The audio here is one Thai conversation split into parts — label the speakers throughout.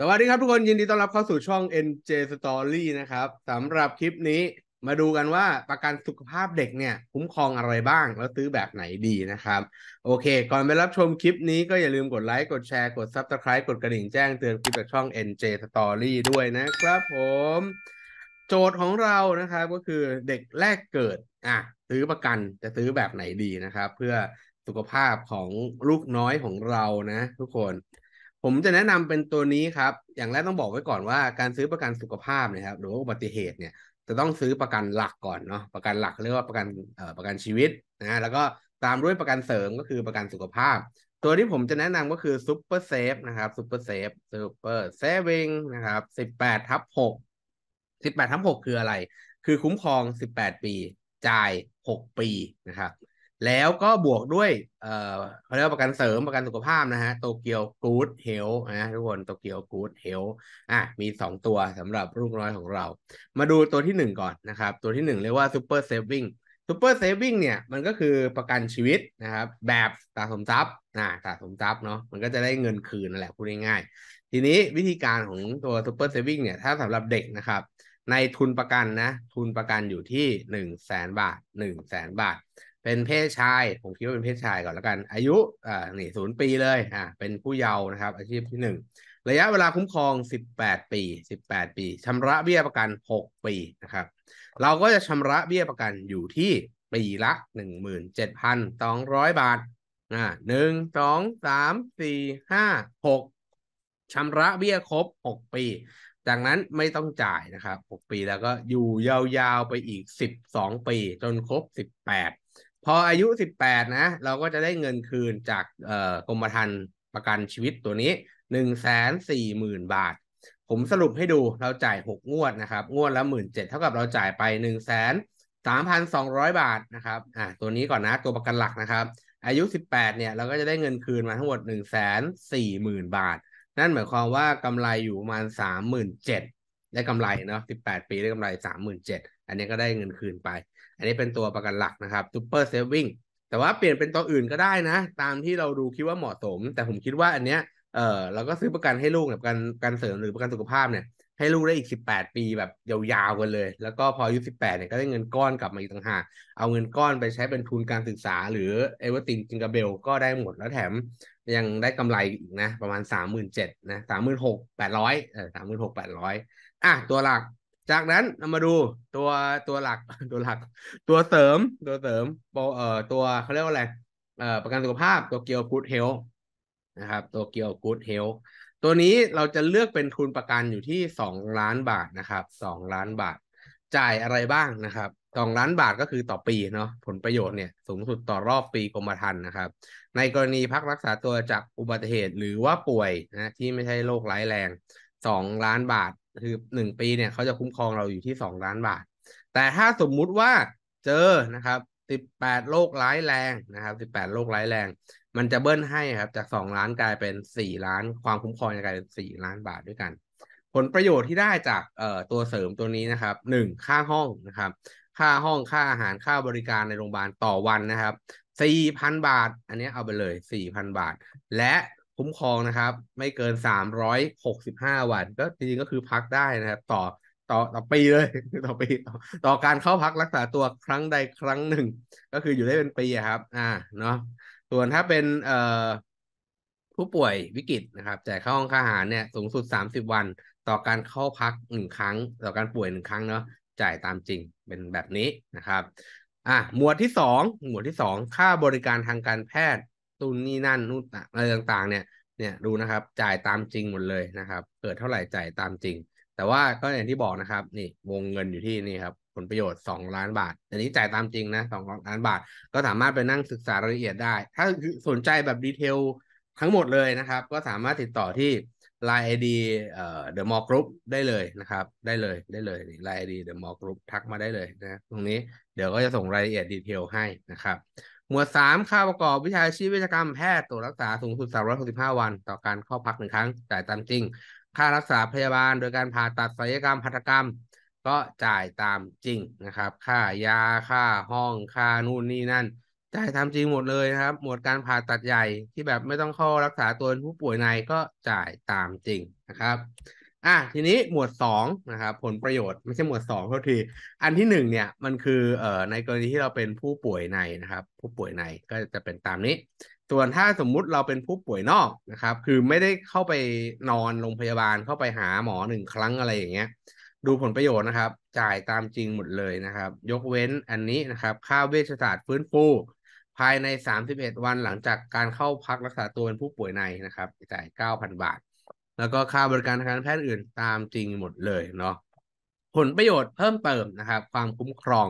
Speaker 1: สวัสดีครับทุกคน ยินดีต้อนรับเข้าสู่ช่อง NJ Story นะครับสำหรับคลิปนี้มาดูกันว่าประกันสุขภาพเด็กเนี่ย คุ้มครองอะไรบ้างแล้วซื้อแบบไหนดีนะครับ โอเค ก่อนไปรับชมคลิปนี้ก็อย่าลืมกดไลค์กดแชร์กด Subscribe กดกระดิ่งแจ้งเตือนคลิปจากช่อง NJ Story ด้วยนะครับผม โจทย์ของเรานะครับ ก็คือเด็กแรกเกิดอ่ะซื้อประกันจะซื้อแบบไหนดีนะครับ เพื่อสุขภาพของลูกน้อยของเรานะ ทุกคนผมจะแนะนำเป็นตัวนี้ครับ อย่างแรกต้องบอกไว้ก่อนว่า การซื้อประกันสุขภาพนะครับ หรืออุบัติเหตุเนี่ย จะต้องซื้อประกันหลักก่อนเนาะประกันหลักเรียกว่าประกันเอ่อประกันชีวิตนะแล้วก็ตามด้วยประกันเสริมก็คือประกันสุขภาพ ตัวที่ผมจะแนะนำก็คือซูเปอร์เซฟนะครับซูเปอร์เซฟซูเปอร์เซฟิงนะครับสิบแปดทับหกสิบแปดทับหกคืออะไร คือคุ้มครองสิบแปดปีจ่ายหกปีนะครับแล้วก็บวกด้วยเอ่อเขาเรียกประกันเสริมประกันสุขภาพนะฮะ โตเกียวกู๊ดเฮลนะทุกคน โตเกียวกู๊ดเฮลอ่ะ มีสองตัวสำหรับลูกน้อยของเรา มาดูตัวที่หนึ่งก่อนนะครับ ตัวที่หนึ่งเรียกว่าซูเปอร์เซฟวิ่งซูเปอร์เซฟวิ่งเนี่ยมันก็คือประกันชีวิตนะครับ แบบสะสมทรัพย์นะสะสมทรัพย์เนาะ มันก็จะได้เงินคืนนั่นแหละพูดง่ายๆ ทีนี้วิธีการของตัวซูเปอร์เซฟวิ่งเนี่ยถ้าสำหรับเด็กนะครับ ในทุนประกันนะ ทุนประกันอยู่ที่หนึ่งแสนบาทหนึ่งแสนบาทเป็นเพศชาย ผมคิดว่าเป็นเพศชายก่อนแล้วกัน อายุอ่านี่ศูนย์ปีเลย อ่าเป็นผู้เยาว์นะครับ อาชีพที่หนึ่ง ระยะเวลาคุ้มครองสิบแปดปี สิบแปดปี ชำระเบี้ยประกันหกปีนะครับ เราก็จะชำระเบี้ยประกันอยู่ที่ปีละหหนนนึ่่งมืเจ็ดพัสองร้อยบาท อ่าหนึ่ง สอง สาม สี่ ห้า หกชำระเบี้ยครบหกปี จากนั้นไม่ต้องจ่ายนะครับหกปีแล้วก็อยู่ยาวๆไปอีกสสิบองปีจนครบสิบแปดพออายุ18นะเราก็จะได้เงินคืนจากกรมธรรม์ประกันชีวิตตัวนี้1 4 0 0 0 0 บาท ผมสรุปให้ดูเราจ่าย 6 งวดนะครับ งวดละ1 7ื่นเท่ากับเราจ่ายไป 1 3ร2 0 0 บาทนะครับอ่าตัวนี้ก่อนนะตัวประกันหลักนะครับอายุ 18เนี่ยเราก็จะได้เงินคืนมาทั้งหมด1 4 0 0 0 0 บาทนั่นหมายความว่ากำไรอยู่ประมาณ37,000ได้กำไรเนาะ18 ปีได้กำไร37,000อันนี้ก็ได้เงินคืนไปอันนี้เป็นตัวประกันหลักนะครับซูเปอร์เซฟวิ่งแต่ว่าเปลี่ยนเป็นตัวอื่นก็ได้นะ ตามที่เราดูคิดว่าเหมาะสม แต่ผมคิดว่าอันเนี้ย เออเราก็ซื้อประกันให้ลูกแบบการการเสริมหรือประกันสุขภาพเนี่ยให้ลูกได้อีก 18 ปีแบบยาวๆกันเลย แล้วก็พออายุ18เนี่ยก็ได้เงินก้อนกลับมาอีกต่างหากเอาเงินก้อนไปใช้เป็นทุนการศึกษา หรือเอเวอร์ตินจิงกาเบลก็ได้หมดแล้วแถมยังได้กำไรอีกนะประมาณ 37,000นะสามมหหื่นกแปดร้อยเออสามมหหื่นกแปดร้อยอ่ะตัวหลักจากนั้นเรามาดูตัวตัวหลักตัวหลักตัวเสริมตัวเสริมเอ่อตัวเขาเรียกว่าอะไรเอ่อประกันสุขภาพตัวเกียวกูดเฮลนะครับตัวเกียวกูดเฮลตัวนี้เราจะเลือกเป็นทุนประกันอยู่ที่สองล้านบาทนะครับสองล้านบาทจ่ายอะไรบ้างนะครับสองล้านบาทก็คือต่อปีเนาะผลประโยชน์เนี่ยสูงสุดต่อรอบปีกรมธรรม์นะครับ ในกรณีพักรักษาตัวจากอุบัติเหตุหรือว่าป่วยนะที่ไม่ใช่โรคร้ายแรงสองล้านบาทคือหนึ่งปีเนี่ยเขาจะคุ้มครองเราอยู่ที่สองล้านบาท แต่ถ้าสมมุติว่าเจอนะครับสิบแปดโรคร้ายแรงนะครับสิบแปดโรคร้ายแรง มันจะเบิ้ลให้ครับจากสองล้านกลายเป็นสี่ล้านความคุ้มครองจะกลายเป็นสี่ล้านบาทด้วยกัน ผลประโยชน์ที่ได้จากเอ่อตัวเสริมตัวนี้นะครับหนึ่งค่าห้องนะครับ ค่าห้องค่าอาหารค่าบริการในโรงพยาบาลต่อวันนะครับสี่พันบาท อันนี้เอาไปเลยสี่พันบาท และคุ้มครองนะครับ ไม่เกินสามร้อยหกสิบห้าวันก็จริงๆ ก็คือพักได้นะครับ ต่อต่อต่อปีเลย ต่อปีต่อการเข้าพักรักษาตัวครั้งใดครั้งหนึ่ง ก็คืออยู่ได้เป็นปีครับ อ่าเนาะส่วนถ้าเป็นเอ่อผู้ป่วยวิกฤตนะครับจ่ายค่าห้องค่าอาหารเนี่ยสูงสุดสามสิบวัน ต่อการเข้าพักหนึ่งครั้ง ต่อการป่วยหนึ่งครั้งเนาะจ่ายตามจริงเป็นแบบนี้นะครับ อ่ะหมวดที่สองหมวดที่สองค่าบริการทางการแพทย์ุนนี่นั่นนู่นอะไรต่างๆเนี่ยเนี่ยดูนะครับจ่ายตามจริงหมดเลยนะครับ เกิดเท่าไหร่จ่ายตามจริง แต่ว่าก็อย่างที่บอกนะครับนี่วงเงินอยู่ที่นี่ครับผลประโยชน์2ล้าน บาทอันนี้จ่ายตามจริงนะสองล้านบาท ก็สามารถไปนั่งศึกษารายละเอียดได้ ถ้าสนใจแบบดีเทลทั้งหมดเลยนะครับ ก็สามารถติดต่อที่ Line ID เอ่อ The Mall Group ได้เลยนะครับ ได้เลยได้เลย Line ID The Mall Group ทักมาได้เลยนะตรงนี้เดี๋ยวก็จะส่งรายละเอียดดีเทลให้นะครับหมวดสามค่าประกอบวิชาชีพเวชกรรมแพทย์ตรวจรักษาสูงสุด365วัน ต่อการเข้าพักหนึ่งครั้งจ่ายตามจริง ค่ารักษาพยาบาล โดยการผ่าตัดศัลยกรรมพัตกรรม ก็จ่ายตามจริงนะครับ ค่ายาค่าห้อง ค่านู่นนี่นั่นจ่ายตามจริงหมดเลยนะครับ หมวดการผ่าตัดใหญ่ที่แบบไม่ต้องเข้ารักษาตัวผู้ป่วยในก็จ่ายตามจริงนะครับอ่ะทีนี้หมวดสองนะครับผลประโยชน์ไม่ใช่หมวดสองเท่าทีอันที่หนึ่งเนี่ยมันคือเอ่อในกรณีที่เราเป็นผู้ป่วยในนะครับ ผู้ป่วยในก็จะเป็นตามนี้ ส่วนถ้าสมมุติเราเป็นผู้ป่วยนอกนะครับคือไม่ได้เข้าไปนอนโรงพยาบาลเข้าไปหาหมอหนึ่งครั้งอะไรอย่างเงี้ยดูผลประโยชน์นะครับ จ่ายตามจริงหมดเลยนะครับ ยกเว้นอันนี้นะครับค่าเวชศาสตร์ฟื้นฟู ภายใน31วัน หลังจากการเข้าพักรักษาตัวเป็นผู้ป่วยในนะครับจ่าย 9,000บาทแล้วก็ค่าบริการทางการแพทย์อื่นตามจริงหมดเลยเนาะผลประโยชน์เพิ่มเติมนะครับความคุ้มครอง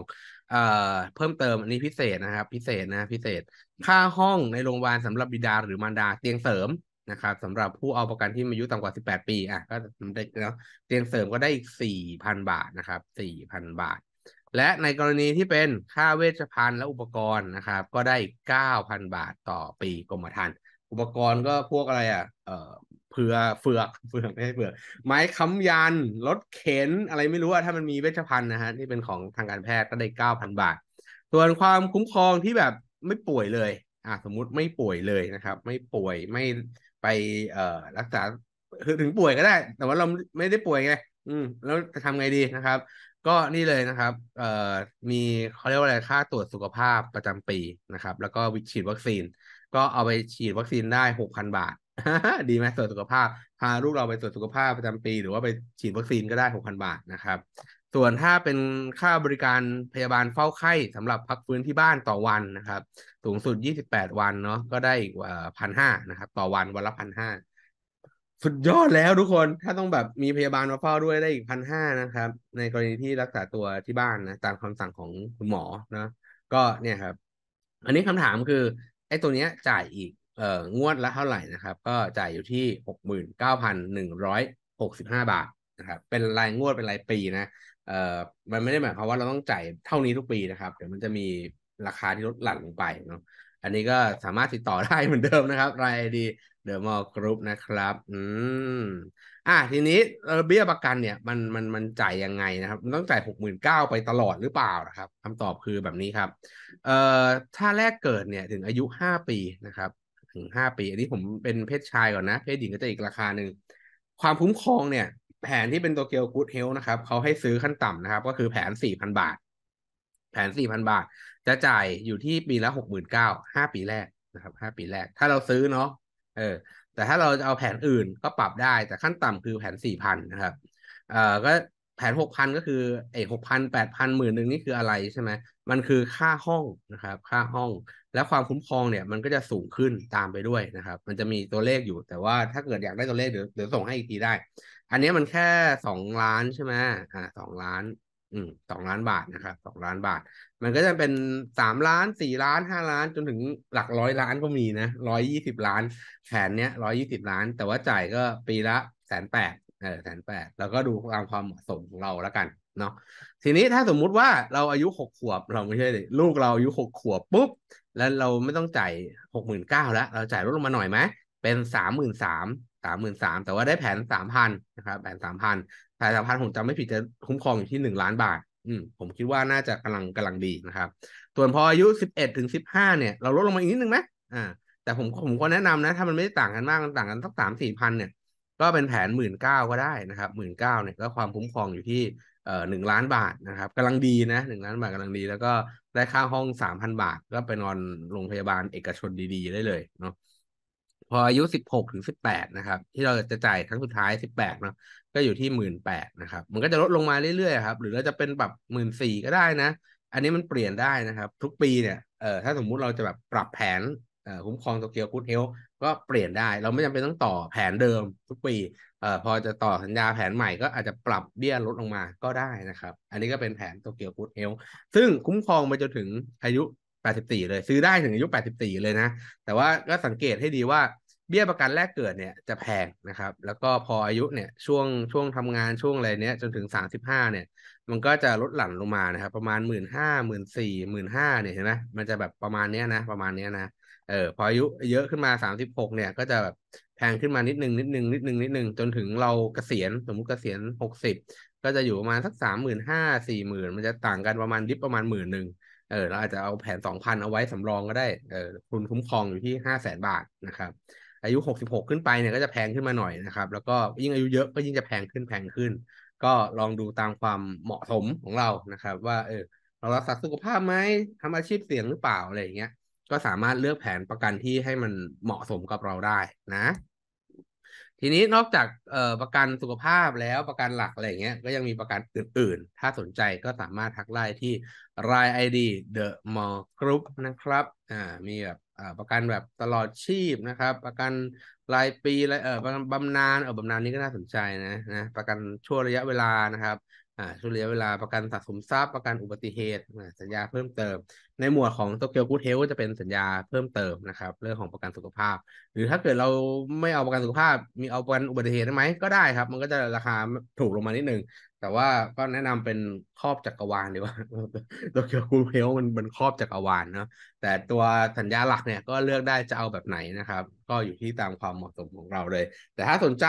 Speaker 1: เอ่อเพิ่มเติมอันนี้พิเศษนะครับ พิเศษนะ พิเศษค่าห้องในโรงพยาบาลสำหรับบิดาหรือมารดาเตียงเสริมนะครับสำหรับผู้เอาประกันที่มีอายุต่ำกว่า 18 ปีอ่ะก็ได้แล้วเตียงเสริมก็ได้อีก4,000บาทนะครับ4,000 บาท และในกรณีที่เป็นค่าเวชภัณฑ์และอุปกรณ์นะครับ ก็ได้เก้9,000บาทต่อปีกรมธรรม์อุปกรณ์ก็พวกอะไรอ่ะ เอ่อเผื่อเฟือกเฟือกไม่ใช่เฟือกไม้ค้ำยันรถเข็นอะไรไม่รู้อะถ้ามันมีเวชภัณฑ์นะฮะที่เป็นของทางการแพทย์ก็ได้เก้าพันบาท ส่วนความคุ้มครองที่แบบไม่ป่วยเลย อ่ะสมมุติไม่ป่วยเลยนะครับ ไม่ป่วยไม่ไปเอ่อรักษา ถึงป่วยก็ได้ แต่ว่าเราไม่ได้ป่วยไง อืม แล้วจะทำไงดีนะครับ ก็นี่เลยนะครับเอ่อมีเขาเรียกว่าอะไรค่าตรวจสุขภาพประจำปีนะครับ แล้วก็ฉีดวัคซีน ก็เอาไปฉีดวัคซีนได้หกพันบาทดีไหมตรวจสุขภาพ พาลูกเราไปตรวจสุขภาพประจำปี หรือว่าไปฉีดวัคซีนก็ได้หกพันบาทนะครับ ส่วนถ้าเป็นค่าบริการพยาบาลเฝ้าไข้สำหรับพักฟื้นที่บ้านต่อวันนะครับ สูงสุดยี่สิบแปดวันเนาะก็ได้อีกพันห้านะครับ ต่อวันวันละพันห้าสุดยอดแล้วทุกคนถ้าต้องแบบมีพยาบาลมาเฝ้าด้วยได้อีกพันห้านะครับ ในกรณีที่รักษาตัวที่บ้านนะตามคำสั่งของคุณหมอนะก็เนี่ยครับ อันนี้คำถามคือไอ้ตัวเนี้ยจ่ายอีกเอ่องวดละเท่าไหร่นะครับ ก็จ่ายอยู่ที่หกหมื่นเก้าพันหนึ่งร้อยหกสิบห้าบาทนะครับ เป็นรายงวดเป็นรายปีนะเอ่อมันไม่ได้หมายความว่าเราต้องจ่ายเท่านี้ทุกปีนะครับเดี๋ยวมันจะมีราคาที่ลดหลั่นลงไปเนาะอันนี้ก็สามารถติดต่อได้เหมือนเดิมนะครับ รายดีเดอะมอลล์กรุ๊ปนะครับอืมอ่ะทีนี้เบี้ยประกันเนี่ยมันมันมันจ่ายยังไงนะครับมันต้องจ่ายหกหมื่นเก้าไปตลอดหรือเปล่านะครับ คำตอบคือแบบนี้ครับเอ่อถ้าแรกเกิดเนี่ยถึงอายุห้าปีนะครับถึงห้าปี อันนี้ผมเป็นเพศชายก่อนนะเพศหญิงก็จะอีกราคาหนึ่ง ความคุ้มครองเนี่ย แผนที่เป็นตัวเกียวกูดเฮลนะครับเขาให้ซื้อขั้นต่ำนะครับ ก็คือแผนสี่พันบาท แผนสี่พันบาท จะจ่ายอยู่ที่ปีละหกหมื่นเก้าห้าปีแรกนะครับห้าปีแรก ถ้าเราซื้อเนาะเออ แต่ถ้าเราจะเอาแผนอื่นก็ปรับได้ แต่ขั้นต่ำคือแผนสี่พันนะครับเอ่อก็แผนหกพันก็คือไอ้หกพันแปดพันหมื่นหนึ่งนี่คืออะไรใช่ไหมมันคือค่าห้องนะครับ ค่าห้องแล้วความคุ้มครองเนี่ยมันก็จะสูงขึ้นตามไปด้วยนะครับมันจะมีตัวเลขอยู่แต่ว่าถ้าเกิดอยากได้ตัวเลขเดี๋ยวเดี๋ยวส่งให้อีกทีได้ อันนี้มันแค่สองล้านใช่ไหมอ่าสองล้าน อืมสองล้านบาทนะครับสองล้านบาท มันก็จะเป็นสามล้านสี่ล้านห้าล้านจนถึงหลักร้อยล้านก็มีนะร้อยยี่สิบล้าน แผนเนี้ยร้อยยี่สิบล้าน แต่ว่าจ่ายก็ปีละแสนแปดเออแสนแปดแล้วก็ดูตามความเหมาะสมของเราแล้วกันเนาะทีนี้ถ้าสมมุติว่าเราอายุหกขวบเราไม่ใช่ ลูกเราอายุหกขวบปุ๊บแล้วเราไม่ต้องจ่ายหกหมื่นเก้าแล้ว เราจ่ายลดลงมาหน่อยไหม เป็นสามหมื่นสามสามหมื่นสามแต่ว่าได้แผนสามพันนะครับแผนสามพันแผนสามพันผมจำไม่ผิดจะคุ้มครองอยู่ที่หนึ่งล้านบาท อืมผมคิดว่าน่าจะกำลังกำลังดีนะครับส่วนพออายุสิบเอ็ดถึงสิบห้าเนี่ย เราลดลงมาอีกนิดนึงไหมอ่าแต่ผมผมก็แนะนำนะถ้ามันไม่ได้ต่างกันมากมันต่างกันสักสามสี่พันเนี่ยก็เป็นแผนหมื่นเก้าก็ได้นะครับหมื่นเก้าเนี่ยก็ความคุ้มครองอยู่ที่เอ่อหนึ่งล้านบาทนะครับกำลังดีนะหนึ่งล้านบาทกำลังดี แล้วก็ได้ค่าห้องสามพันบาท ก็ไปนอนโรงพยาบาลเอกชนดีๆ ได้เลยเนาะพออายุสิบหกถึงสิบแปดนะครับ ที่เราจะจ่ายครั้งสุดท้ายสิบแปดเนาะก็อยู่ที่หมื่นแปดนะครับ มันก็จะลดลงมาเรื่อยๆครับหรือเราจะเป็นแบบหมื่นสี่ก็ได้นะอันนี้มันเปลี่ยนได้นะครับ ทุกปีเนี่ยเอ่อถ้าสมมุติเราจะแบบปรับแผนคุ้มครองโตเกียวกูดเฮลก็เปลี่ยนได้เราไม่จำเป็นต้องต่อแผนเดิมทุกปีเอ่อพอจะต่อสัญญาแผนใหม่ก็อาจจะปรับเบี้ยลดลงมาก็ได้นะครับ อันนี้ก็เป็นแผนโตเกียวกูดเฮลซึ่งคุ้มครองไปจนถึงอายุ 84 เลยซื้อได้ถึงอายุ 84 เลยนะ แต่ว่าก็สังเกตให้ดีว่าเบี้ยประกันแรกเกิดเนี่ยจะแพงนะครับ แล้วก็พออายุเนี่ยช่วงช่วงทำงานช่วงอะไรเนี้ยจนถึง 35 เนี่ยมันก็จะลดหลั่นลงมานะครับประมาณ 1 5 0 0 0 0ื1 5 0 0 0 เนี่ยเห็นไหมมันจะแบบประมาณเนี้ยนะประมาณเนี้ยนะเออพออายุเยอะขึ้นมาสามสิบหกเนี่ย ก็จะแบบแพงขึ้นมานิดนึงนิด นึงนิดนึงนิดนึงจนถึงเราเกษียณสมมติเกษียณหกสิบก็จะอยู่ประมาณสักสามหมื่นห้าสี่หมื่นมันจะต่างกันประมาณดิบประมาณหมื่นหนึ่งเออเราอาจจะเอาแผนสองพันเอาไว้สำรองก็ได้เออคุณคุ้มครองอยู่ที่ห้าแสนบาทนะครับอายุหกสิบหกขึ้นไปเนี่ยก็จะแพงขึ้นมาหน่อยนะครับ แล้วก็ยิ่งอายุเยอะก็ยิ่งจะแพงขึ้นแพงขึ้น ก็ลองดูตามความเหมาะสมของเรานะครับ ว่าเออเรารักษาสุขภาพไหมทำอาชีพเสี่ยงหรือเปล่าอะไรอย่างเงี้ยก็สามารถเลือกแผนประกันที่ให้มันเหมาะสมกับเราได้นะ ทีนี้นอกจากเอ่อประกันสุขภาพแล้วประกันหลักอะไรเงี้ยก็ยังมีประกันอื่นๆ ถ้าสนใจก็สามารถทักไลน์ที่ l i ID The m o r e Group นะครับอ่ามีแบบประกันแบบตลอดชีพนะครับ ประกันรายปีรเออบำนาญเออบำนาญนี้ก็น่าสนใจนะนะประกันชั่วระยะเวลานะครับอ่าช่วยเหลือเวลาประกันสะสมทรัพย์ประกันอุบัติเหตุสัญญาเพิ่มเติม ในหมวดของโตเกียวกูเทเกลจะเป็นสัญญาเพิ่มเติมนะครับเรื่องของประกันสุขภาพ หรือถ้าเกิดเราไม่เอาประกันสุขภาพมีเอาประกันอุบัติเหตุได้ไหมก็ได้ครับ มันก็จะราคาถูกลงมานิดนึงแต่ว่าก็แนะนำเป็นครอบจักรวาลดีกว่าตัวเกียวกูเพลมันเป็นครอบจักรวาลเนาะแต่ตัวสัญญาหลักเนี่ยก็เลือกได้จะเอาแบบไหนนะครับ ก็อยู่ที่ตามความเหมาะสมของเราเลย แต่ถ้าสนใจ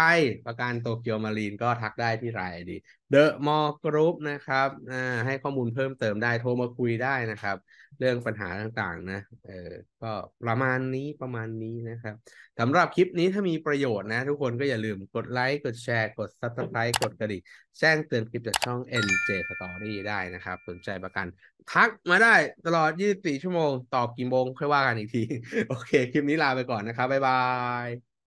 Speaker 1: ประกันโตเกียวมารีนก็ทักได้ที่รายดีเดอะมอลกรุ๊ปนะครับให้ข้อมูลเพิ่มเติมได้โทรมาคุยได้นะครับ เรื่องปัญหาต่างๆนะเออก็ประมาณนี้ประมาณนี้นะครับสำหรับคลิปนี้ถ้ามีประโยชน์นะทุกคนก็อย่าลืมกดไลค์กดแชร์กด Subscribe กดกระดิ่งแจ้งเตือนคลิปจากช่อง NJ Story ได้นะครับ สนใจประกัน ทักมาได้ตลอด 24 ชั่วโมงต่อกี่โมง ค่อยว่ากันอีกที โอเค คลิปนี้ลาไปก่อนนะครับ บ๊าย บาย